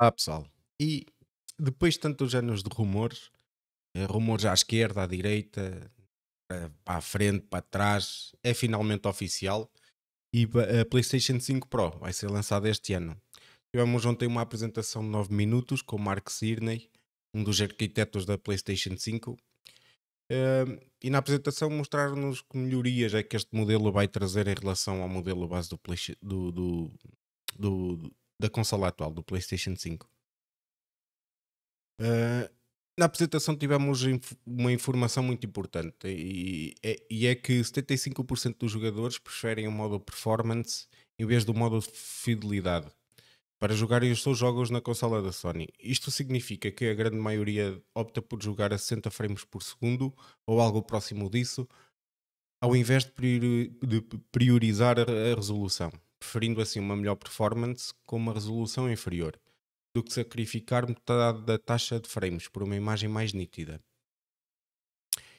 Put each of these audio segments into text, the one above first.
Olá pessoal. E depois de tantos anos de rumores, eh, rumores à esquerda, à direita, eh, para a frente, para trás, é finalmente oficial e a eh, PlayStation 5 Pro vai ser lançada este ano. Tivemos ontem uma apresentação de 9 minutos com Mark Cirney, um dos arquitetos da PlayStation 5. Ehm, e na apresentação mostraram-nos que melhorias é que este modelo vai trazer em relação ao modelo base do, do, do, do da consola atual, do PlayStation 5. Uh, ah, na apresentação tivemos inf uma informação muito importante e, e é que 75% dos jogadores preferem o modo performance em vez do modo fidelidade para jogarem os seus jogos na consola da Sony. Isto significa que a grande maioria opta por jogar a 60 frames por segundo ou algo próximo disso, ao invés de priorizar a resolução preferindo assim uma melhor performance com uma resolução inferior, do que sacrificar metade da taxa de frames por uma imagem mais nítida.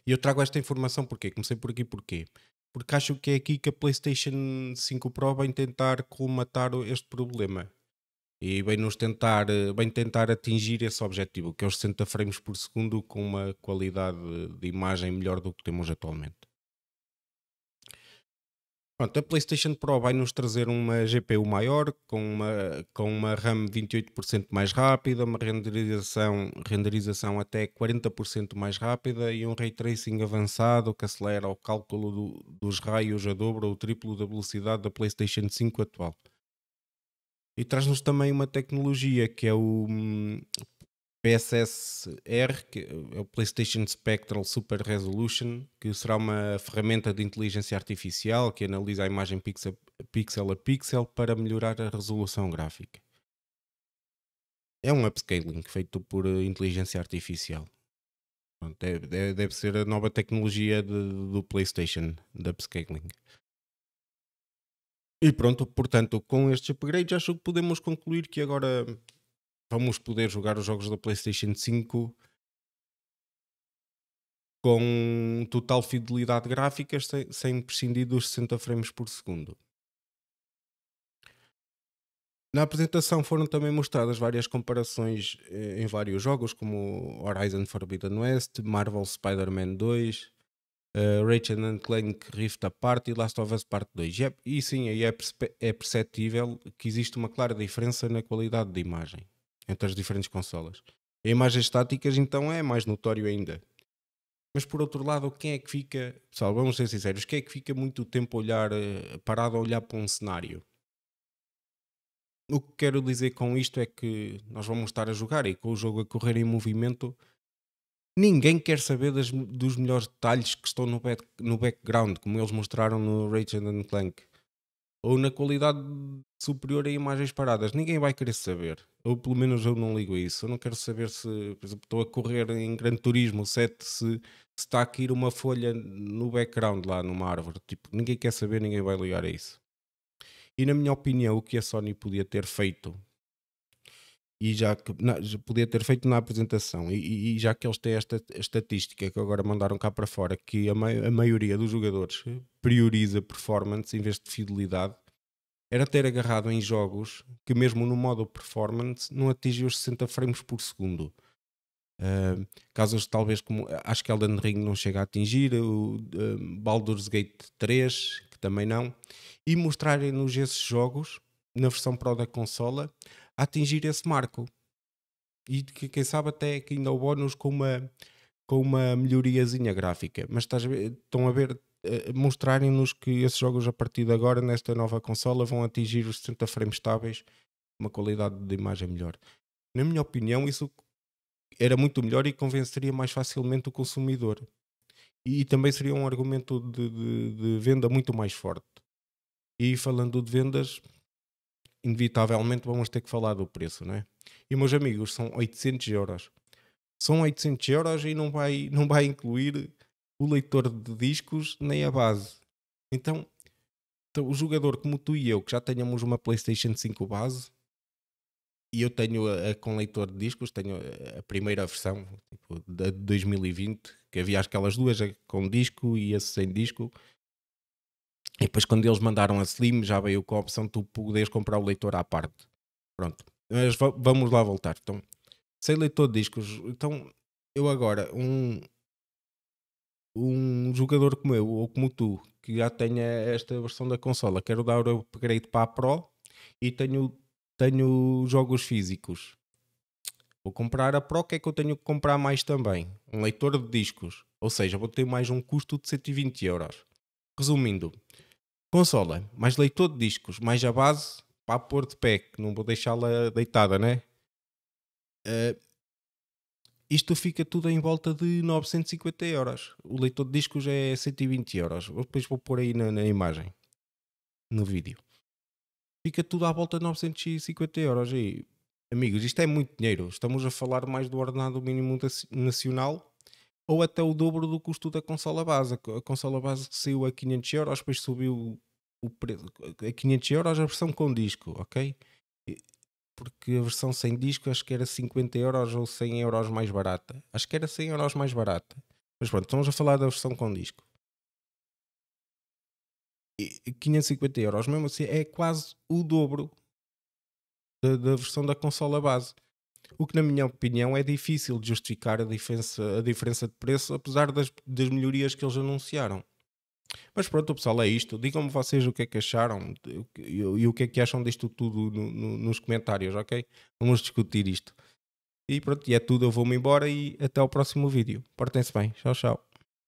E eu trago esta informação porque comecei por aqui porque porque acho que é aqui que a PlayStation 5 Pro vem tentar colmatar este problema e bem nos tentar, bem tentar atingir esse objetivo, que é os 60 frames por segundo com uma qualidade de imagem melhor do que temos atualmente. Pronto, a PlayStation Pro vai nos trazer uma GPU maior, com uma, com uma RAM 28% mais rápida, uma renderização, renderização até 40% mais rápida e um ray tracing avançado que acelera o cálculo do, dos raios a dobro ou triplo da velocidade da PlayStation 5 atual. E traz-nos também uma tecnologia que é o hum, PSSR, que é o PlayStation Spectral Super Resolution, que será uma ferramenta de inteligência artificial que analisa a imagem pixel, pixel a pixel para melhorar a resolução gráfica. É um upscaling feito por eh, inteligência artificial. Deve, é, é, deve ser a nova tecnologia de, do PlayStation, de upscaling. E pronto, portanto, com estes upgrades, acho que podemos concluir que agora vamos poder jogar os jogos da PlayStation 5 com total fidelidade gráfica sem, sem prescindir dos 60 frames por segundo. Na apresentação foram também mostradas várias comparações eh, em vários jogos, como Horizon Forbidden West, Marvel Spider-Man 2, uh, eh, Clank Rift Apart e Last of Us Part 2. E, é, e sim, aí é, é, perceptível que existe uma clara diferença na qualidade de imagem entre as diferentes consolas. Em imagens estáticas, então, é mais notório ainda. Mas por outro lado, quem é que fica, pessoal, vamos ser sinceros, quem é que fica muito tempo a olhar, eh, parado a olhar para um cenário? O que quero dizer com isto é que nós vamos estar a jogar e com o jogo a correr em movimento, ninguém quer saber das, dos melhores detalhes que estão no, back, no background, como eles mostraram no and Clank ou na qualidade superior a imagens paradas. Ninguém vai querer saber. Ou pelo menos eu não ligo a isso. Eu não quero saber se, por exemplo, estou a correr em grande turismo, 7, se, se está a cair uma folha no background lá numa árvore. Tipo, ninguém quer saber, ninguém vai ligar a isso. E na minha opinião, o que a Sony podia ter feito e já, que, já podia ter feito na apresentação, e, e, já que eles têm esta estatística que agora mandaram cá para fora, que a, mai, a maioria dos jogadores prioriza performance em vez de fidelidade, era ter agarrado em jogos que, mesmo no modo performance, não atingiam os 60 frames por segundo. Uh, casos talvez como acho que Elden Ring não chega a atingir, o uh, Baldur's Gate 3, que também não, e mostrarem-nos esses jogos na versão Pro da consola a atingir esse marco. E que, quem sabe até que ainda o bónus com uma, com uma melhoriazinha gráfica. Mas estás, estão a ver, eh, mostrarem-nos que esses jogos a partir de agora, nesta nova consola, vão atingir os 60 frames estáveis, uma qualidade de imagem melhor. Na minha opinião, isso era muito melhor e convenceria mais facilmente o consumidor. E também seria um argumento de, de, de venda muito mais forte. E falando de vendas, inevitavelmente vamos ter que falar do preço, não é? E meus amigos, são 800 euros. São 800 euros e não vai, não vai incluir o leitor de discos nem a base. Então, então o jogador como tu e eu, que já tenhamos uma PlayStation 5 base, e eu tenho a, a, com leitor de discos, tenho a, primeira versão, tipo, da de 2020, que havia aquelas duas, eh, com disco e esse sem disco e depois, quando eles mandaram a Slim, já veio com a opção de tu poderes comprar o leitor à parte. Pronto. Mas vamos lá voltar. Então, sem leitor de discos. Então, eu agora, um, um jogador como eu, ou como tu, que já tenha esta versão da consola, quero dar o upgrade para a Pro e tenho, tenho jogos físicos. Vou comprar a Pro, o que é que eu tenho que comprar mais também? Um leitor de discos. Ou seja, vou ter mais um custo de 120 euros. Resumindo, Consola, mais leitor de discos, mais a base para a pôr de pé, que não vou deixá-la deitada, né? Uh, isto fica tudo em volta de 950 euros. O leitor de discos é 120 euros. Depois vou pôr aí na, na imagem, no vídeo. Fica tudo à volta de 950 euros. E, amigos, isto é muito dinheiro. Estamos a falar mais do ordenado mínimo nacional ou até o dobro do custo da consola base. A consola base saiu a 500 euros, depois subiu o preço, a 500 euros a versão com disco, ok? Porque a versão sem disco acho que era 50 euros ou 100 euros mais barata. Acho que era 100 euros mais barata. Mas pronto, estamos a falar da versão com disco. E 550 euros, mesmo assim, é quase o dobro da, da versão da consola base. O que, na minha opinião, é difícil de justificar a diferença, a diferença de preço, apesar das, das melhorias que eles anunciaram. Mas pronto, pessoal, é isto. Digam-me vocês o que é que acharam e o que é que acham disto tudo no, no, nos comentários, ok? Vamos discutir isto. E pronto, e é tudo. Eu vou-me embora e até ao próximo vídeo. Portem-se bem. Tchau, tchau.